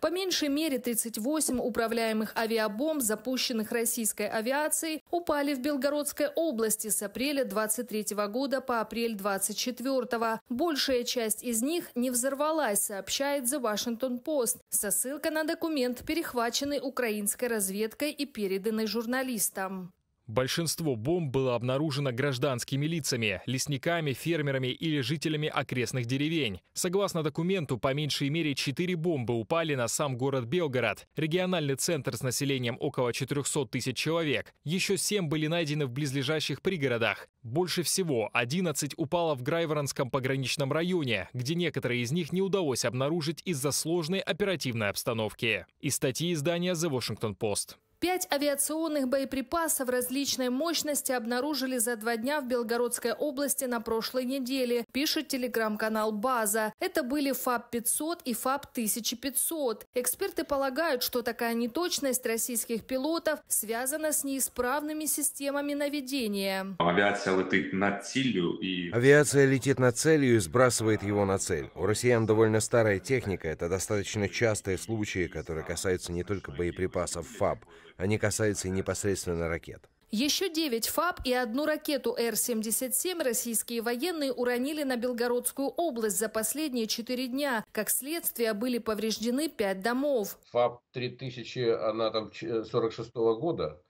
По меньшей мере 38 управляемых авиабомб, запущенных российской авиацией, упали в Белгородской области с апреля 23 года по апрель 24. Большая часть из них не взорвалась, сообщает The Washington Post со ссылкой на документ, перехваченный украинской разведкой и переданный журналистам. Большинство бомб было обнаружено гражданскими лицами, лесниками, фермерами или жителями окрестных деревень. Согласно документу, по меньшей мере 4 бомбы упали на сам город Белгород, региональный центр с населением около 400 тысяч человек. Еще 7 были найдены в близлежащих пригородах. Больше всего 11 упало в Грайворонском пограничном районе, где некоторые из них не удалось обнаружить из-за сложной оперативной обстановки. Из статьи издания The Washington Post. Пять авиационных боеприпасов различной мощности обнаружили за два дня в Белгородской области на прошлой неделе, пишет телеграм-канал «База». Это были ФАБ-500 и ФАБ-1500. Эксперты полагают, что такая неточность российских пилотов связана с неисправными системами наведения. Авиация летит над целью и... Авиация летит над целью и сбрасывает его на цель. У россиян довольно старая техника. Это достаточно частые случаи, которые касаются не только боеприпасов ФАБ они касаются и непосредственно ракет. Еще девять ФАБ и одну ракету Р-77 российские военные уронили на Белгородскую область за последние четыре дня. Как следствие, были повреждены пять домов. ФАБ-3000, она там 46 э, -го года.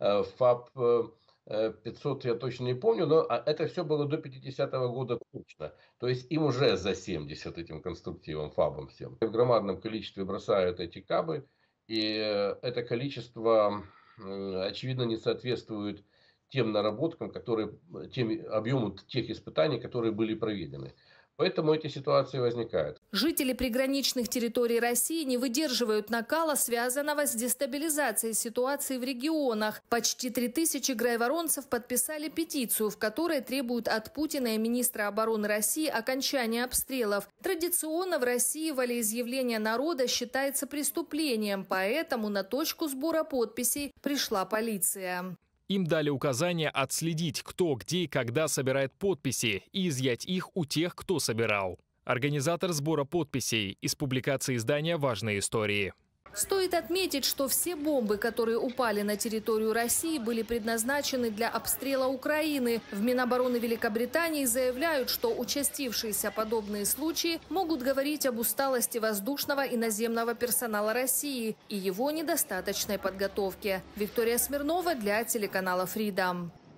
Э, ФАБ 500 э, я точно не помню, но а, это все было до 50-го года точно. То есть им уже за 70 этим конструктивом, фабом всем. В громадном количестве бросают эти кабы, и э, это количество, очевидно, не соответствует тем наработкам, которые, тем объему тех испытаний, которые были проведены. Поэтому эти ситуации возникают. Жители приграничных территорий России не выдерживают накала, связанного с дестабилизацией ситуации в регионах. Почти 3000 грайворонцев подписали петицию, в которой требуют от Путина и министра обороны России окончания обстрелов. Традиционно в России волеизъявление народа считается преступлением, поэтому на точку сбора подписей пришла полиция. Им дали указание отследить, кто, где и когда собирает подписи, и изъять их у тех, кто собирал организатор сбора подписей из публикации издания «Важные истории». Стоит отметить, что все бомбы, которые упали на территорию России, были предназначены для обстрела Украины. В Минобороны Великобритании заявляют, что участившиеся подобные случаи могут говорить об усталости воздушного и наземного персонала России и его недостаточной подготовке. Виктория Смирнова для телеканала Freedom.